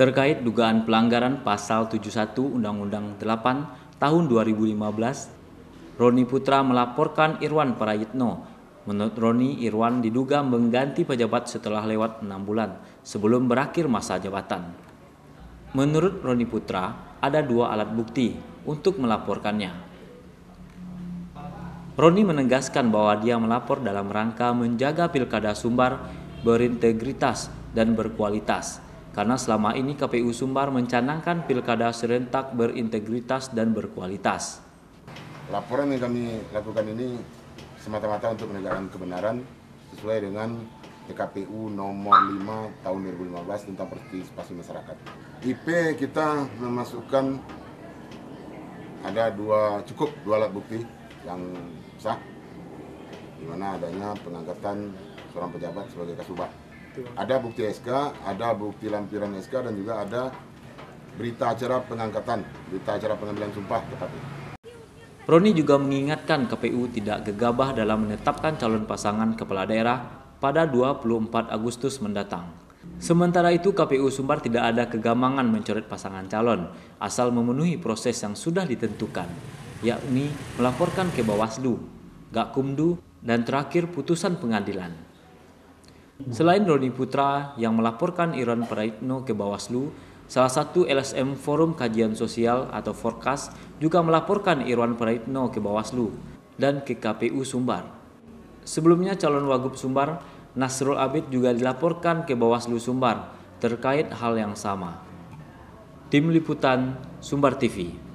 terkait dugaan pelanggaran pasal 71 Undang-Undang 8 tahun 2015. Roni Putra melaporkan Irwan Prayitno. Menurut Roni, Irwan diduga mengganti pejabat setelah lewat enam bulan sebelum berakhir masa jabatan. Menurut Roni Putra, ada dua alat bukti untuk melaporkannya, Roni menegaskan bahwa dia melapor dalam rangka menjaga pilkada Sumbar berintegritas dan berkualitas. Karena selama ini KPU Sumbar mencanangkan pilkada serentak berintegritas dan berkualitas. Laporan yang kami lakukan ini semata-mata untuk menegakkan kebenaran sesuai dengan PKPU nomor 5 tahun 2015 tentang partisipasi masyarakat. IP kita memasukkan ada dua cukup dua alat bukti yang sah di mana adanya pengangkatan seorang pejabat sebagai kasubag ada bukti SK, ada bukti lampiran SK dan juga ada berita acara pengangkatan, berita acara pengambilan sumpah tepatnya. Roni juga mengingatkan KPU tidak gegabah dalam menetapkan calon pasangan kepala daerah pada 24 Agustus mendatang. Sementara itu KPU Sumbar tidak ada kegamangan mencoret pasangan calon asal memenuhi proses yang sudah ditentukan, yakni melaporkan ke Bawaslu, Gakumdu, dan terakhir putusan pengadilan. Selain Roni Putra yang melaporkan Iran Praitno ke Bawaslu, salah satu LSM Forum Kajian Sosial atau Forkas juga melaporkan Iran Praitno ke Bawaslu dan ke KPU Sumbar. Sebelumnya calon Wagub Sumbar, Nasrul Abid juga dilaporkan ke Bawaslu Sumbar terkait hal yang sama. Tim Liputan Sumbar TV